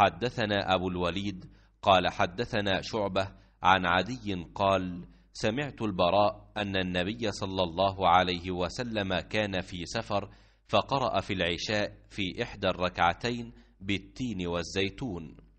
حدثنا أبو الوليد قال حدثنا شعبة عن عدي قال سمعت البراء أن النبي صلى الله عليه وسلم كان في سفر فقرأ في العشاء في إحدى الركعتين بالتين والزيتون